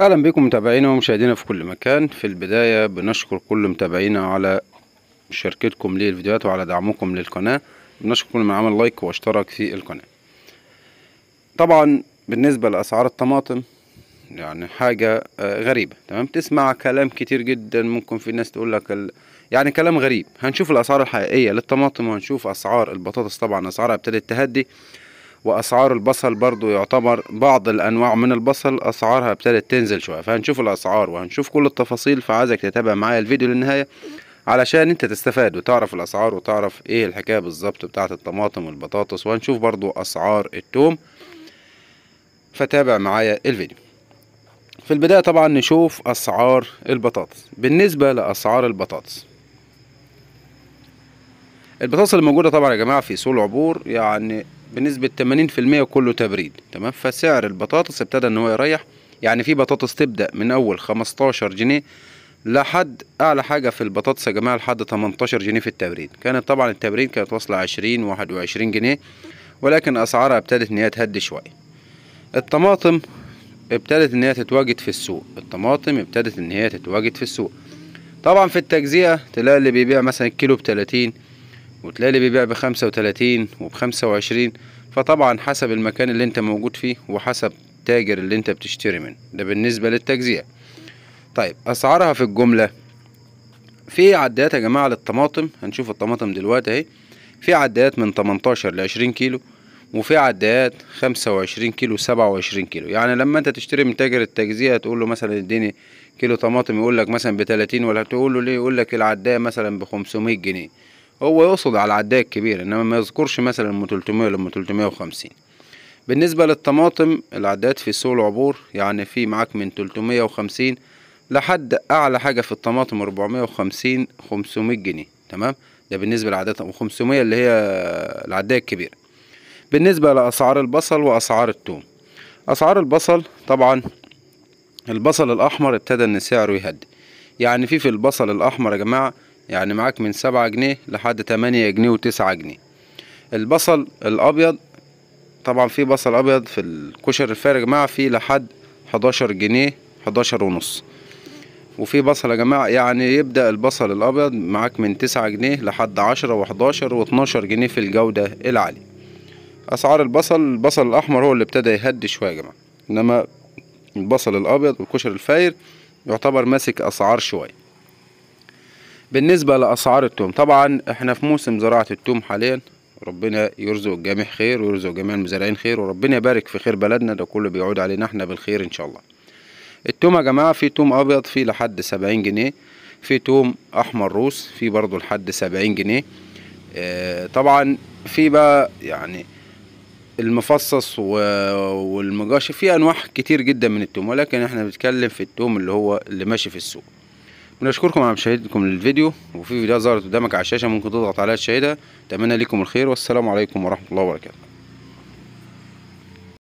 اهلا بكم متابعينا ومشاهدينا في كل مكان في البداية بنشكر كل متابعينا على مشاركتكم للفيديوهات وعلى دعمكم للقناة بنشكر كل من عمل لايك واشترك في القناة طبعا بالنسبة لأسعار الطماطم يعني حاجة آه، غريبة تمام تسمع كلام كتير جدا ممكن في ناس تقول لك ال... يعني كلام غريب هنشوف الأسعار الحقيقية للطماطم وهنشوف أسعار البطاطس طبعا أسعارها ابتدت تهدي واسعار البصل برضو يعتبر بعض الانواع من البصل اسعارها ابتدت تنزل شويه فهنشوف الاسعار وهنشوف كل التفاصيل فعايزك تتابع معايا الفيديو للنهايه علشان انت تستفاد وتعرف الاسعار وتعرف ايه الحكايه بالظبط بتاعه الطماطم والبطاطس وهنشوف برضو اسعار التوم فتابع معايا الفيديو في البداية طبعا نشوف أسعار البطاطس بالنسبة لأسعار البطاطس البطاطس اللي موجودة طبعا يا جماعة في سوق العبور يعني بنسبه 80% كله تبريد تمام فسعر البطاطس ابتدى ان هو يريح يعني في بطاطس تبدا من اول 15 جنيه لحد اعلى حاجه في البطاطس يا جماعه لحد 18 جنيه في التبريد كانت طبعا التبريد كانت واصله 20 21 جنيه ولكن اسعارها ابتدت ان هي تهدي شويه الطماطم ابتدت ان هي تتواجد في السوق الطماطم ابتدت ان هي تتواجد في السوق طبعا في التجزئه تلاقي اللي بيبيع مثلا الكيلو ب 30 وتلاقي اللي بيبيع بخمسة وتلاتين وبخمسة وعشرين فطبعا حسب المكان اللي انت موجود فيه وحسب التاجر اللي انت بتشتري منه ده بالنسبة للتجزئة طيب اسعارها في الجملة في عدات يا جماعة للطماطم هنشوف الطماطم دلوقتي اهي في عدات من 18 ل 20 كيلو وفي عدات 25 كيلو 27 كيلو يعني لما انت تشتري من تاجر التجزئه تقول له مثلا اديني كيلو طماطم يقول لك مثلا ب 30 ولا تقول له ليه يقول لك العدايه مثلا ب 500 جنيه هو يقصد على العداية الكبيرة انما ما يذكرش مثلا ام 300 ل ام 350 بالنسبة للطماطم العداد في سوق العبور يعني في معاك من 350 لحد اعلى حاجة في الطماطم 450 500 جنيه تمام ده بالنسبة للعداد 500 اللي هي العداية الكبيرة بالنسبة لأسعار البصل وأسعار التوم أسعار البصل طبعا البصل الأحمر ابتدى إن سعره يهدي يعني في في البصل الأحمر يا جماعة يعني معاك من سبعة جنيه لحد تمانية جنيه وتسعة جنيه البصل الأبيض طبعا في بصل أبيض في الكشر الفارغ يا جماعة في لحد حداشر جنيه حداشر ونص وفي بصل يا جماعة يعني يبدأ البصل الأبيض معاك من تسعة جنيه لحد عشرة وحداشر واتناشر جنيه في الجودة العالية أسعار البصل البصل الأحمر هو اللي ابتدى يهدي شوية يا جماعة إنما البصل الأبيض والكشر الفاير يعتبر ماسك أسعار شوية بالنسبة لأسعار التوم طبعا احنا في موسم زراعة التوم حاليا ربنا يرزق الجميع خير ويرزق جميع المزارعين خير وربنا يبارك في خير بلدنا ده كله بيعود علينا احنا بالخير ان شاء الله التوم يا جماعة في توم ابيض في لحد سبعين جنيه في توم احمر روس في برضو لحد سبعين جنيه اه طبعا في بقى يعني المفصص والمجاشي في انواع كتير جدا من التوم ولكن احنا بنتكلم في التوم اللي هو اللي ماشي في السوق ونشكركم على مشاهدتكم للفيديو وفي فيديوهات ظهرت قدامك على الشاشة ممكن تضغط عليها تشاهدها أتمنى لكم الخير والسلام عليكم ورحمة الله وبركاته